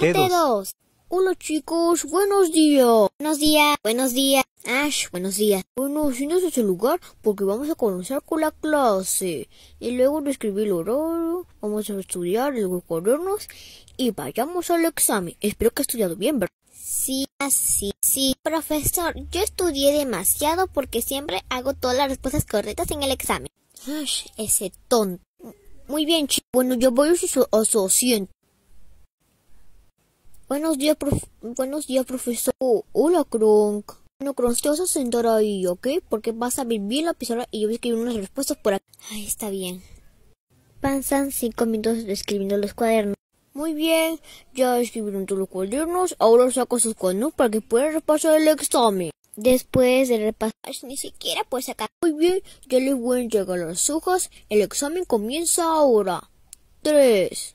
Parte 2. Hola chicos, buenos días. Buenos días, buenos días. Ash, buenos días. Bueno, no es ese lugar porque vamos a comenzar con la clase. Y luego de escribir el horario, vamos a estudiar luego corrernos y vayamos al examen. Espero que ha estudiado bien, ¿verdad? Sí, así, sí. Profesor, yo estudié demasiado porque siempre hago todas las respuestas correctas en el examen. Ash, ese tonto. Muy bien, chicos. Bueno, yo voy a su, a Buenos días, buenos días profesor. hola, Kronk. Bueno, Kronk, te vas a sentar ahí, ¿ok? Porque vas a ver bien la pizarra y yo voy a escribir unas respuestas por aquí. Ahí está bien. Pasan cinco minutos escribiendo los cuadernos. Muy bien, ya escribieron todos los cuadernos, ahora saco sus cuadernos para que puedan repasar el examen. Después de repasar, ni siquiera puedes sacar. Muy bien, ya les voy a entregar las hojas, el examen comienza ahora. Tres,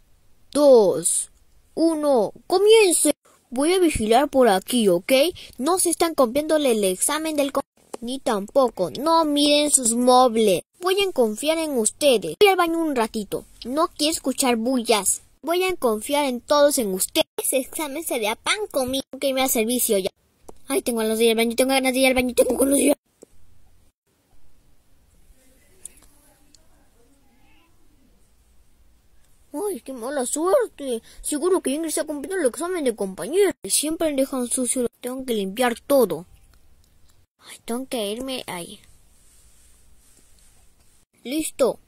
dos... Uno, Comience. Voy a vigilar por aquí, ¿ok? No se están copiándole el examen del... Ni tampoco. No miren sus móviles. Voy a confiar en ustedes. Voy al baño un ratito. No quiero escuchar bullas. Voy a confiar en todos en ustedes. Ese examen da pan conmigo que me da servicio ya. Ay, tengo ganas de ir al baño, tengo ganas de ir al baño, tengo ganas de al baño. qué mala suerte! Seguro que Ingrid se ha cumplido el examen de compañero. Siempre dejan sucio, tengo que limpiar todo. tengo que irme ahí. Listo.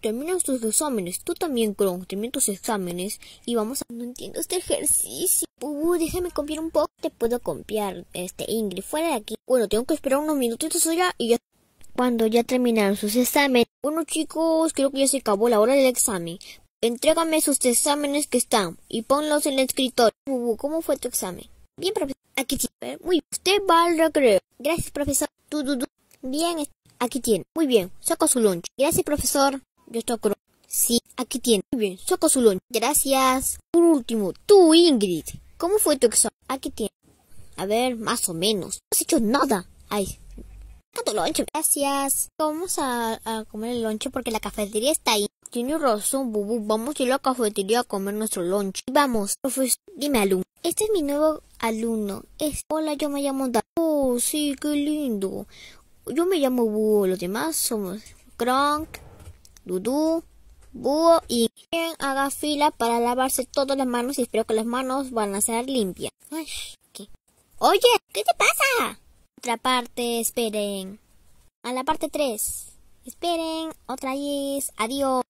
Terminan tus exámenes. Tú también, Kron. Termina tus exámenes. Y vamos a... No entiendo este ejercicio. Uh, déjame copiar un poco. Te puedo copiar, este, Ingrid. Fuera de aquí. Bueno, tengo que esperar unos minutitos allá y ya cuando ya terminaron sus exámenes. Bueno chicos, creo que ya se acabó la hora del examen. Entrégame sus exámenes que están y ponlos en el escritorio. ¿cómo fue tu examen? Bien, profesor. Aquí tiene. Muy bien. Usted va al recreo. Gracias, profesor. Bien, aquí tiene. Muy bien. Saco su lunch. Gracias, profesor. Yo estoy Sí, aquí tiene. Muy bien. Saco su lunch. Gracias. Por último, tú, Ingrid. ¿Cómo fue tu examen? Aquí tiene. A ver, más o menos. No has hecho nada. Ay, Gracias. Vamos a, comer el loncho porque la cafetería está ahí tiene razón, Bubu. Vamos a ir a la cafetería a comer nuestro lunch. Vamos, profesor. Dime, alumno. Este es mi nuevo alumno. Hola, yo me llamo Dan. Oh, sí, qué lindo. Yo me llamo Bubu. Los demás somos Kronk, Dudu, Búho y haga fila para lavarse todas las manos y espero que las manos van a ser limpias. Ay, Oye, ¿qué te pasa? Otra parte, esperen. A la parte 3. Esperen, otra vez. Adiós.